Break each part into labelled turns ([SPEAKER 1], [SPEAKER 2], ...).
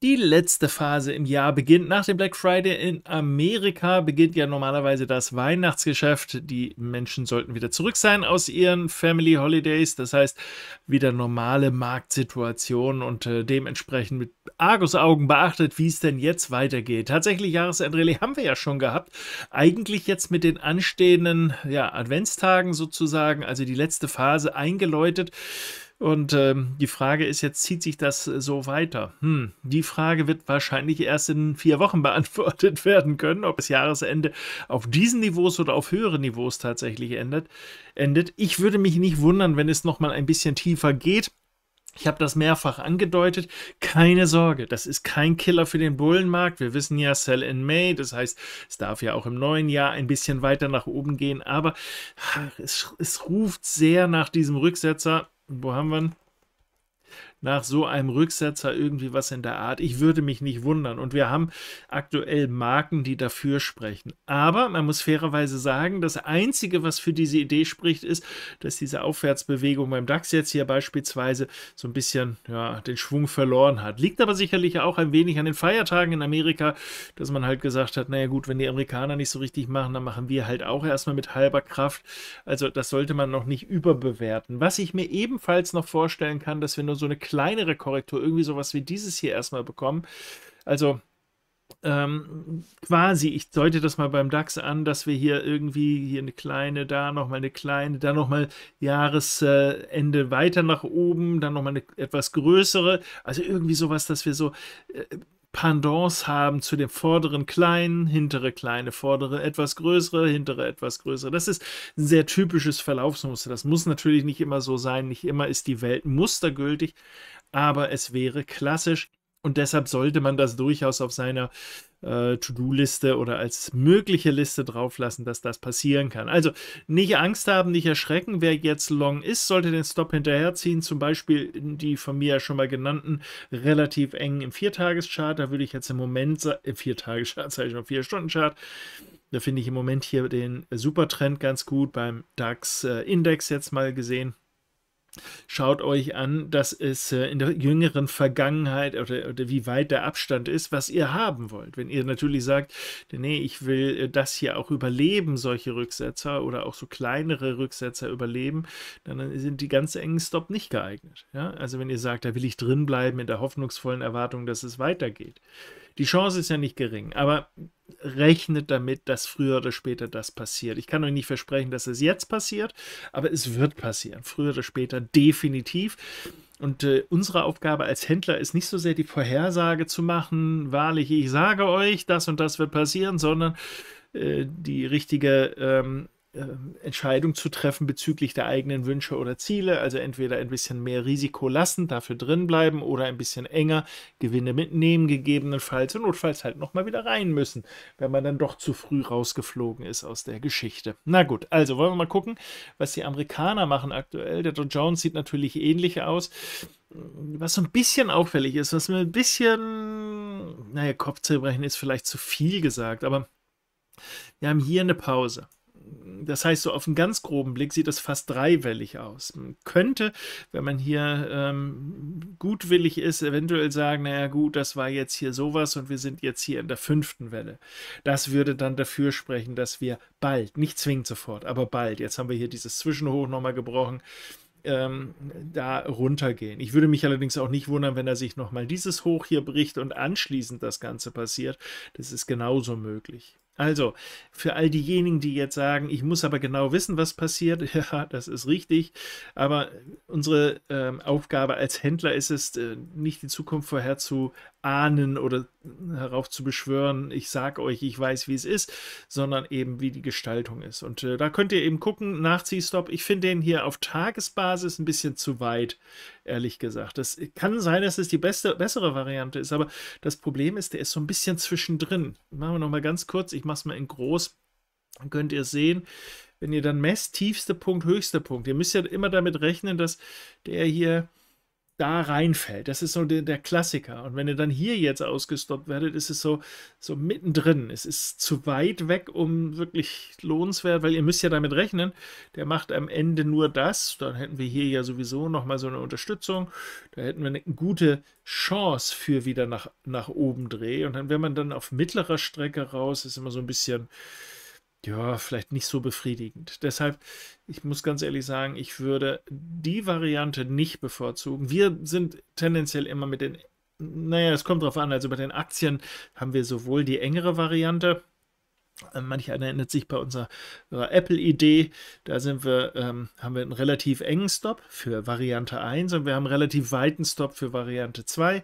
[SPEAKER 1] Die letzte Phase im Jahr beginnt nach dem Black Friday in Amerika, beginnt ja normalerweise das Weihnachtsgeschäft. Die Menschen sollten wieder zurück sein aus ihren Family Holidays, das heißt wieder normale Marktsituationen und äh, dementsprechend mit Argusaugen beachtet, wie es denn jetzt weitergeht. Tatsächlich Jahresendrally haben wir ja schon gehabt, eigentlich jetzt mit den anstehenden ja, Adventstagen sozusagen, also die letzte Phase eingeläutet. Und ähm, die Frage ist jetzt, zieht sich das äh, so weiter? Hm, die Frage wird wahrscheinlich erst in vier Wochen beantwortet werden können, ob das Jahresende auf diesen Niveaus oder auf höheren Niveaus tatsächlich endet. endet. Ich würde mich nicht wundern, wenn es nochmal ein bisschen tiefer geht. Ich habe das mehrfach angedeutet. Keine Sorge, das ist kein Killer für den Bullenmarkt. Wir wissen ja, Sell in May, das heißt, es darf ja auch im neuen Jahr ein bisschen weiter nach oben gehen, aber es, es ruft sehr nach diesem Rücksetzer wo haben wir ihn? nach so einem Rücksetzer irgendwie was in der Art. Ich würde mich nicht wundern. Und wir haben aktuell Marken, die dafür sprechen. Aber man muss fairerweise sagen, das Einzige, was für diese Idee spricht, ist, dass diese Aufwärtsbewegung beim DAX jetzt hier beispielsweise so ein bisschen ja, den Schwung verloren hat. Liegt aber sicherlich auch ein wenig an den Feiertagen in Amerika, dass man halt gesagt hat, naja gut, wenn die Amerikaner nicht so richtig machen, dann machen wir halt auch erstmal mit halber Kraft. Also das sollte man noch nicht überbewerten. Was ich mir ebenfalls noch vorstellen kann, dass wir nur so eine kleinere Korrektur, irgendwie sowas wie dieses hier erstmal bekommen. Also ähm, quasi, ich deute das mal beim DAX an, dass wir hier irgendwie hier eine kleine, da nochmal eine kleine, dann nochmal Jahresende weiter nach oben, dann nochmal eine etwas größere, also irgendwie sowas, dass wir so äh, Pendants haben zu dem vorderen kleinen, hintere kleine, vordere etwas größere, hintere etwas größere. Das ist ein sehr typisches Verlaufsmuster. Das muss natürlich nicht immer so sein, nicht immer ist die Welt mustergültig, aber es wäre klassisch und deshalb sollte man das durchaus auf seiner äh, To-Do-Liste oder als mögliche Liste drauflassen, dass das passieren kann. Also nicht Angst haben, nicht erschrecken. Wer jetzt long ist, sollte den Stop hinterherziehen. Zum Beispiel die von mir ja schon mal genannten relativ engen im Viertageschart. Da würde ich jetzt im Moment, im Viertageschart, sage ich noch Vier-Stunden-Chart, da finde ich im Moment hier den Supertrend ganz gut beim DAX-Index äh, jetzt mal gesehen. Schaut euch an, dass es äh, in der jüngeren Vergangenheit oder, oder wie weit der Abstand ist, was ihr haben wollt. Wenn ihr natürlich sagt, nee, ich will äh, das hier auch überleben, solche Rücksetzer oder auch so kleinere Rücksetzer überleben, dann äh, sind die ganz engen Stop nicht geeignet. Ja? Also wenn ihr sagt, da will ich drinbleiben in der hoffnungsvollen Erwartung, dass es weitergeht. Die Chance ist ja nicht gering, aber rechnet damit, dass früher oder später das passiert. Ich kann euch nicht versprechen, dass es jetzt passiert, aber es wird passieren, früher oder später definitiv. Und äh, unsere Aufgabe als Händler ist nicht so sehr die Vorhersage zu machen, wahrlich, ich sage euch, das und das wird passieren, sondern äh, die richtige ähm, ähm, Entscheidung zu treffen bezüglich der eigenen Wünsche oder Ziele. Also entweder ein bisschen mehr Risiko lassen, dafür drin bleiben oder ein bisschen enger Gewinne mitnehmen, gegebenenfalls und notfalls halt nochmal wieder rein müssen, wenn man dann doch zu früh rausgeflogen ist aus der Geschichte. Na gut, also wollen wir mal gucken, was die Amerikaner machen aktuell. Der Dow Jones sieht natürlich ähnlich aus. Was so ein bisschen auffällig ist, was mir ein bisschen, naja, Kopfzerbrechen ist vielleicht zu viel gesagt, aber wir haben hier eine Pause. Das heißt, so auf einen ganz groben Blick sieht das fast dreiwellig aus. Man könnte, wenn man hier ähm, gutwillig ist, eventuell sagen, naja gut, das war jetzt hier sowas und wir sind jetzt hier in der fünften Welle. Das würde dann dafür sprechen, dass wir bald, nicht zwingend sofort, aber bald, jetzt haben wir hier dieses Zwischenhoch nochmal gebrochen, ähm, da runtergehen. Ich würde mich allerdings auch nicht wundern, wenn er sich nochmal dieses Hoch hier bricht und anschließend das Ganze passiert. Das ist genauso möglich. Also, für all diejenigen, die jetzt sagen, ich muss aber genau wissen, was passiert, ja, das ist richtig. Aber unsere äh, Aufgabe als Händler ist es, äh, nicht die Zukunft vorher zu ahnen oder herauf zu beschwören, ich sage euch, ich weiß, wie es ist, sondern eben, wie die Gestaltung ist. Und äh, da könnt ihr eben gucken, Nachziehstopp. Ich finde den hier auf Tagesbasis ein bisschen zu weit, ehrlich gesagt. Das kann sein, dass es die beste, bessere Variante ist, aber das Problem ist, der ist so ein bisschen zwischendrin. Machen wir nochmal ganz kurz, ich mache es mal in groß, dann könnt ihr sehen wenn ihr dann messt, tiefster Punkt, höchster Punkt. Ihr müsst ja immer damit rechnen, dass der hier da reinfällt. Das ist so der, der, Klassiker. Und wenn ihr dann hier jetzt ausgestoppt werdet, ist es so, so mittendrin. Es ist zu weit weg, um wirklich lohnenswert, weil ihr müsst ja damit rechnen, der macht am Ende nur das. Dann hätten wir hier ja sowieso nochmal so eine Unterstützung. Da hätten wir eine gute Chance für wieder nach, nach oben drehen. Und dann, wenn man dann auf mittlerer Strecke raus ist, immer so ein bisschen ja, vielleicht nicht so befriedigend. Deshalb, ich muss ganz ehrlich sagen, ich würde die Variante nicht bevorzugen. Wir sind tendenziell immer mit den, naja, es kommt drauf an, also bei den Aktien haben wir sowohl die engere Variante, äh, manch einer erinnert sich bei unserer, Apple-Idee, da sind wir, ähm, haben wir einen relativ engen Stop für Variante 1 und wir haben einen relativ weiten Stop für Variante 2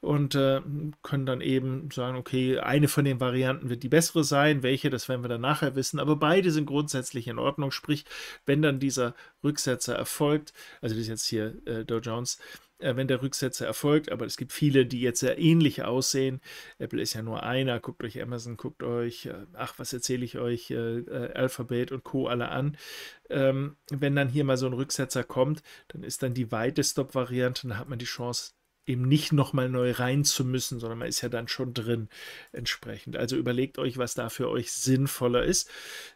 [SPEAKER 1] und äh, können dann eben sagen, okay, eine von den Varianten wird die bessere sein, welche, das werden wir dann nachher wissen, aber beide sind grundsätzlich in Ordnung, sprich, wenn dann dieser Rücksetzer erfolgt, also das ist jetzt hier äh, Dow Jones, äh, wenn der Rücksetzer erfolgt. Aber es gibt viele, die jetzt sehr ähnlich aussehen. Apple ist ja nur einer. Guckt euch Amazon, guckt euch, äh, ach, was erzähle ich euch, äh, Alphabet und Co. alle an. Ähm, wenn dann hier mal so ein Rücksetzer kommt, dann ist dann die weite Stop-Variante, dann hat man die Chance, eben nicht nochmal neu rein zu müssen, sondern man ist ja dann schon drin entsprechend. Also überlegt euch, was da für euch sinnvoller ist.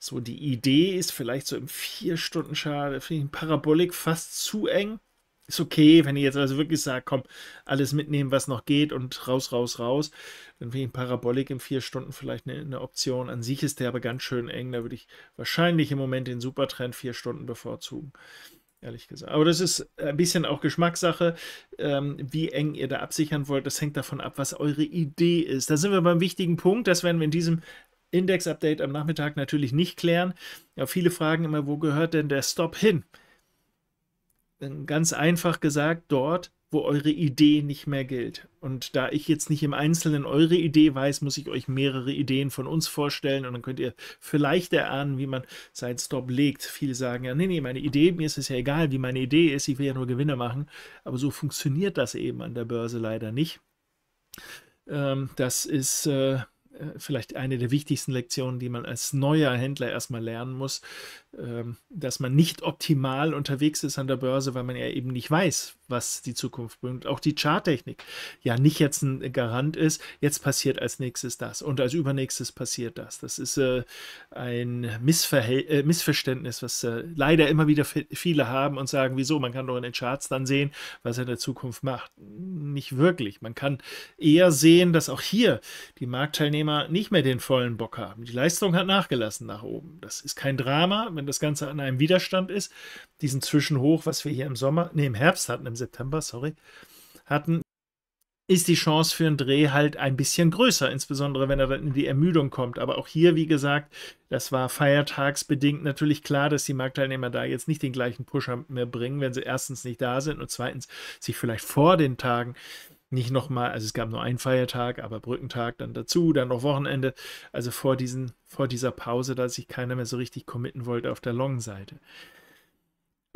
[SPEAKER 1] So die Idee ist vielleicht so im vier Stunden Schade, finde ich Parabolik fast zu eng ist okay, wenn ich jetzt also wirklich sage, komm, alles mitnehmen, was noch geht und raus, raus, raus, dann wäre ich Parabolik in vier Stunden vielleicht eine, eine, Option. An sich ist der aber ganz schön eng. Da würde ich wahrscheinlich im Moment den Supertrend vier Stunden bevorzugen. Ehrlich gesagt. Aber das ist ein bisschen auch Geschmackssache, ähm, wie eng ihr da absichern wollt. Das hängt davon ab, was eure Idee ist. Da sind wir beim wichtigen Punkt. Das werden wir in diesem Index-Update am Nachmittag natürlich nicht klären. Ja, viele fragen immer, wo gehört denn der Stop hin? ganz einfach gesagt dort, wo eure Idee nicht mehr gilt. Und da ich jetzt nicht im Einzelnen eure Idee weiß, muss ich euch mehrere Ideen von uns vorstellen und dann könnt ihr vielleicht erahnen, wie man seinen Stop legt. Viele sagen ja, nee, nee, meine Idee, mir ist es ja egal, wie meine Idee ist, ich will ja nur Gewinne machen. Aber so funktioniert das eben an der Börse leider nicht. Ähm, das ist... Äh, äh, vielleicht eine der wichtigsten Lektionen, die man als neuer Händler erstmal lernen muss, ähm, dass man nicht optimal unterwegs ist an der Börse, weil man ja eben nicht weiß, was die Zukunft bringt. Auch die Charttechnik ja nicht jetzt ein Garant ist, jetzt passiert als nächstes das und als übernächstes passiert das. Das ist äh, ein Missverhäl äh, Missverständnis, was äh, leider immer wieder viele haben und sagen, wieso, man kann doch in den Charts dann sehen, was er in der Zukunft macht. Nicht wirklich. Man kann eher sehen, dass auch hier die Marktteilnehmer nicht mehr den vollen Bock haben. Die Leistung hat nachgelassen nach oben. Das ist kein Drama, wenn das Ganze an einem Widerstand ist. Diesen Zwischenhoch, was wir hier im Sommer, nee, im Herbst hatten, im September, sorry, hatten, ist die Chance für einen Dreh halt ein bisschen größer, insbesondere wenn er dann in die Ermüdung kommt. Aber auch hier, wie gesagt, das war feiertagsbedingt natürlich klar, dass die Marktteilnehmer da jetzt nicht den gleichen Pusher mehr bringen, wenn sie erstens nicht da sind und zweitens sich vielleicht vor den Tagen nicht nochmal, also es gab nur einen Feiertag, aber Brückentag dann dazu, dann noch Wochenende. Also vor, diesen, vor dieser Pause, da sich keiner mehr so richtig committen wollte auf der Long-Seite.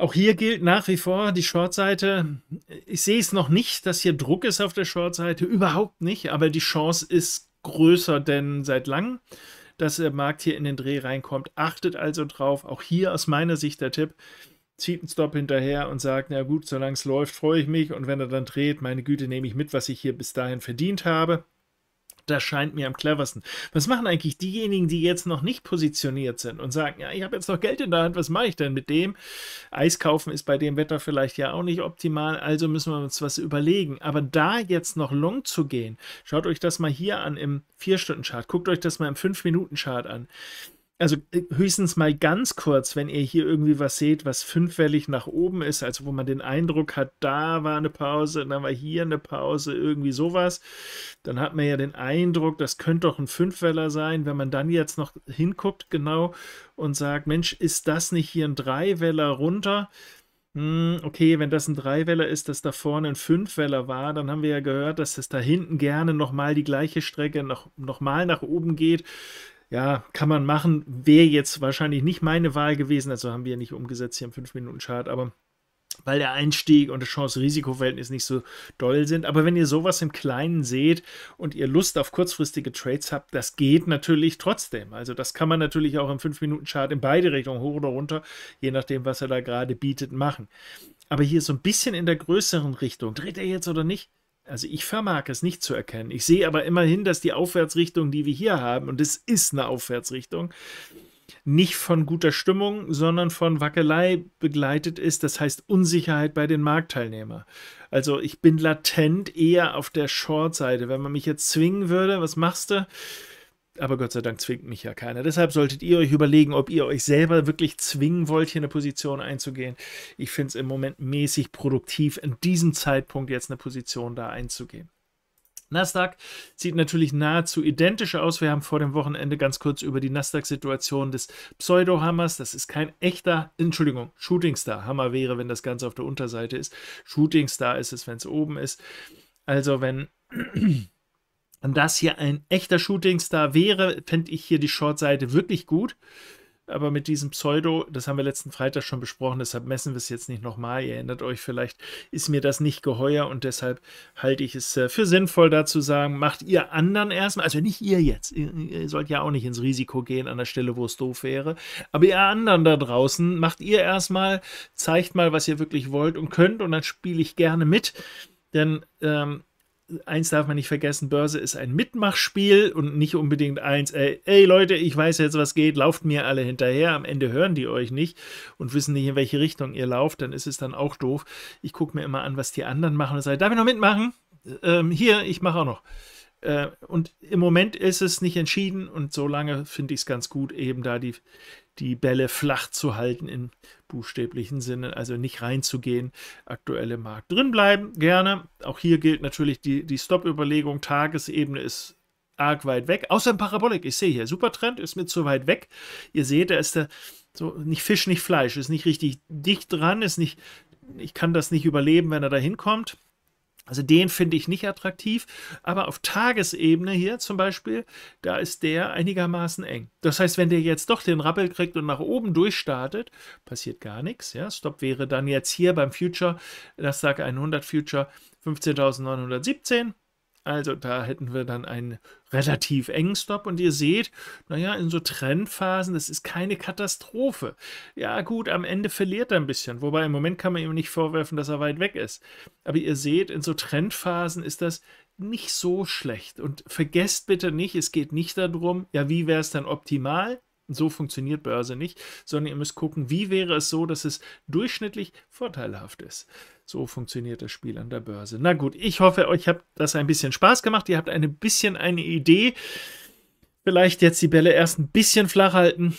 [SPEAKER 1] Auch hier gilt nach wie vor die Shortseite. Ich sehe es noch nicht, dass hier Druck ist auf der Shortseite. Überhaupt nicht. Aber die Chance ist größer denn seit langem, dass der Markt hier in den Dreh reinkommt. Achtet also drauf. Auch hier aus meiner Sicht der Tipp. Zieht einen Stop hinterher und sagt, na gut, solange es läuft, freue ich mich. Und wenn er dann dreht, meine Güte, nehme ich mit, was ich hier bis dahin verdient habe das scheint mir am cleversten. Was machen eigentlich diejenigen, die jetzt noch nicht positioniert sind und sagen, ja, ich habe jetzt noch Geld in der Hand, was mache ich denn mit dem? Eis kaufen ist bei dem Wetter vielleicht ja auch nicht optimal, also müssen wir uns was überlegen. Aber da jetzt noch long zu gehen, schaut euch das mal hier an im 4-Stunden-Chart, guckt euch das mal im 5-Minuten-Chart an also äh, höchstens mal ganz kurz, wenn ihr hier irgendwie was seht, was fünfwellig nach oben ist, also wo man den Eindruck hat, da war eine Pause, dann war hier eine Pause, irgendwie sowas, dann hat man ja den Eindruck, das könnte doch ein Fünfweller sein. Wenn man dann jetzt noch hinguckt genau und sagt, Mensch, ist das nicht hier ein Dreiweller runter? Hm, okay, wenn das ein Dreiweller ist, das da vorne ein Fünfweller war, dann haben wir ja gehört, dass das da hinten gerne nochmal die gleiche Strecke noch, nochmal nach oben geht ja, kann man machen. Wäre jetzt wahrscheinlich nicht meine Wahl gewesen, also haben wir nicht umgesetzt hier im 5-Minuten-Chart, aber weil der Einstieg und das Chance-Risiko-Verhältnis nicht so doll sind. Aber wenn ihr sowas im Kleinen seht und ihr Lust auf kurzfristige Trades habt, das geht natürlich trotzdem. Also das kann man natürlich auch im 5-Minuten-Chart in beide Richtungen, hoch oder runter, je nachdem, was er da gerade bietet, machen. Aber hier so ein bisschen in der größeren Richtung, dreht er jetzt oder nicht, also ich vermag es nicht zu erkennen. Ich sehe aber immerhin, dass die Aufwärtsrichtung, die wir hier haben, und es ist eine Aufwärtsrichtung, nicht von guter Stimmung, sondern von Wackelei begleitet ist. Das heißt Unsicherheit bei den Marktteilnehmern. Also ich bin latent eher auf der Short-Seite. Wenn man mich jetzt zwingen würde, was machst du? Aber Gott sei Dank zwingt mich ja keiner. Deshalb solltet ihr euch überlegen, ob ihr euch selber wirklich zwingen wollt, hier eine Position einzugehen. Ich finde es im Moment mäßig produktiv, in diesem Zeitpunkt jetzt eine Position da einzugehen. Nasdaq sieht natürlich nahezu identisch aus. Wir haben vor dem Wochenende ganz kurz über die Nasdaq-Situation des Pseudo-Hammers. Das ist kein echter, Entschuldigung, Shootingstar. Hammer wäre, wenn das Ganze auf der Unterseite ist. Shootingstar ist es, wenn es oben ist. Also wenn das hier ein echter Shootingstar wäre, fände ich hier die Shortseite wirklich gut. Aber mit diesem Pseudo, das haben wir letzten Freitag schon besprochen, deshalb messen wir es jetzt nicht nochmal. Ihr erinnert euch vielleicht, ist mir das nicht geheuer und deshalb halte ich es äh, für sinnvoll, da zu sagen, macht ihr anderen erstmal, also nicht ihr jetzt, ihr, ihr sollt ja auch nicht ins Risiko gehen an der Stelle, wo es doof wäre, aber ihr anderen da draußen, macht ihr erstmal, zeigt mal, was ihr wirklich wollt und könnt und dann spiele ich gerne mit, denn ähm, eins darf man nicht vergessen, Börse ist ein Mitmachspiel und nicht unbedingt eins, ey, ey, Leute, ich weiß jetzt, was geht, lauft mir alle hinterher, am Ende hören die euch nicht und wissen nicht, in welche Richtung ihr lauft, dann ist es dann auch doof. Ich gucke mir immer an, was die anderen machen und sage, darf ich noch mitmachen? Ähm, hier, ich mache auch noch. Äh, und im Moment ist es nicht entschieden und solange finde ich es ganz gut, eben da die die Bälle flach zu halten im buchstäblichen Sinne, also nicht reinzugehen. Aktuelle Markt drin bleiben, gerne. Auch hier gilt natürlich die, die Stop-Überlegung. Tagesebene ist arg weit weg, außer im Parabolik. Ich sehe hier, Supertrend ist mir zu weit weg. Ihr seht, da ist der so nicht Fisch, nicht Fleisch, ist nicht richtig dicht dran, ist nicht, ich kann das nicht überleben, wenn er da hinkommt. Also den finde ich nicht attraktiv, aber auf Tagesebene hier zum Beispiel, da ist der einigermaßen eng. Das heißt, wenn der jetzt doch den Rappel kriegt und nach oben durchstartet, passiert gar nichts. Ja? Stop wäre dann jetzt hier beim Future, das sagt 100 Future 15.917 also da hätten wir dann einen relativ engen Stop und ihr seht, naja, in so Trendphasen, das ist keine Katastrophe. Ja gut, am Ende verliert er ein bisschen, wobei im Moment kann man ihm nicht vorwerfen, dass er weit weg ist. Aber ihr seht, in so Trendphasen ist das nicht so schlecht. Und vergesst bitte nicht, es geht nicht darum, ja, wie wäre es dann optimal, so funktioniert Börse nicht, sondern ihr müsst gucken, wie wäre es so, dass es durchschnittlich vorteilhaft ist. So funktioniert das Spiel an der Börse. Na gut, ich hoffe, euch hat das ein bisschen Spaß gemacht. Ihr habt ein bisschen eine Idee. Vielleicht jetzt die Bälle erst ein bisschen flach halten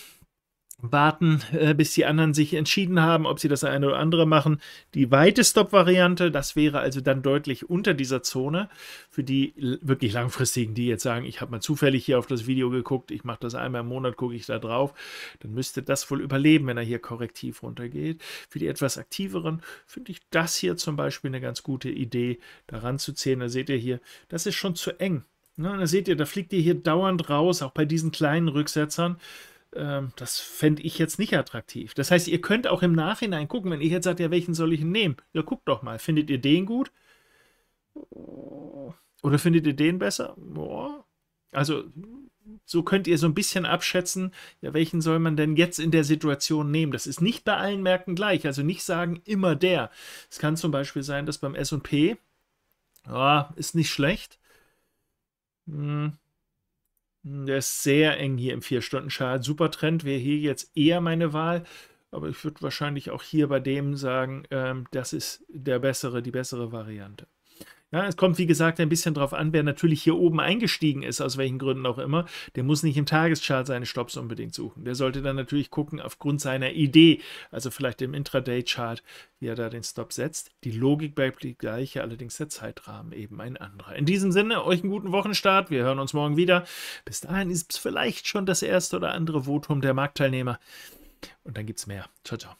[SPEAKER 1] warten, äh, bis die anderen sich entschieden haben, ob sie das eine oder andere machen. Die weite Stop-Variante, das wäre also dann deutlich unter dieser Zone für die wirklich langfristigen, die jetzt sagen, ich habe mal zufällig hier auf das Video geguckt, ich mache das einmal im Monat, gucke ich da drauf, dann müsste das wohl überleben, wenn er hier korrektiv runtergeht. Für die etwas aktiveren finde ich das hier zum Beispiel eine ganz gute Idee, daran zu zählen. Da seht ihr hier, das ist schon zu eng. Ne? Da seht ihr, da fliegt ihr hier dauernd raus, auch bei diesen kleinen Rücksetzern. Ähm, das fände ich jetzt nicht attraktiv. Das heißt, ihr könnt auch im Nachhinein gucken, wenn ihr jetzt sagt, ja, welchen soll ich nehmen? Ja, guckt doch mal. Findet ihr den gut? Oder findet ihr den besser? Boah. Also, so könnt ihr so ein bisschen abschätzen, ja, welchen soll man denn jetzt in der Situation nehmen. Das ist nicht bei allen Märkten gleich. Also nicht sagen, immer der. Es kann zum Beispiel sein, dass beim SP, ja, ah, ist nicht schlecht. Hm, hm, der ist sehr eng hier im 4-Stunden-Chart. Super Trend wäre hier jetzt eher meine Wahl. Aber ich würde wahrscheinlich auch hier bei dem sagen, ähm, das ist der bessere, die bessere Variante. Ja, es kommt, wie gesagt, ein bisschen drauf an, wer natürlich hier oben eingestiegen ist, aus welchen Gründen auch immer. Der muss nicht im Tageschart seine Stops unbedingt suchen. Der sollte dann natürlich gucken, aufgrund seiner Idee, also vielleicht im Intraday-Chart, wie er da den Stop setzt. Die Logik bleibt die gleiche, allerdings der Zeitrahmen eben ein anderer. In diesem Sinne, euch einen guten Wochenstart. Wir hören uns morgen wieder. Bis dahin ist es vielleicht schon das erste oder andere Votum der Marktteilnehmer. Und dann gibt es mehr. Ciao, ciao.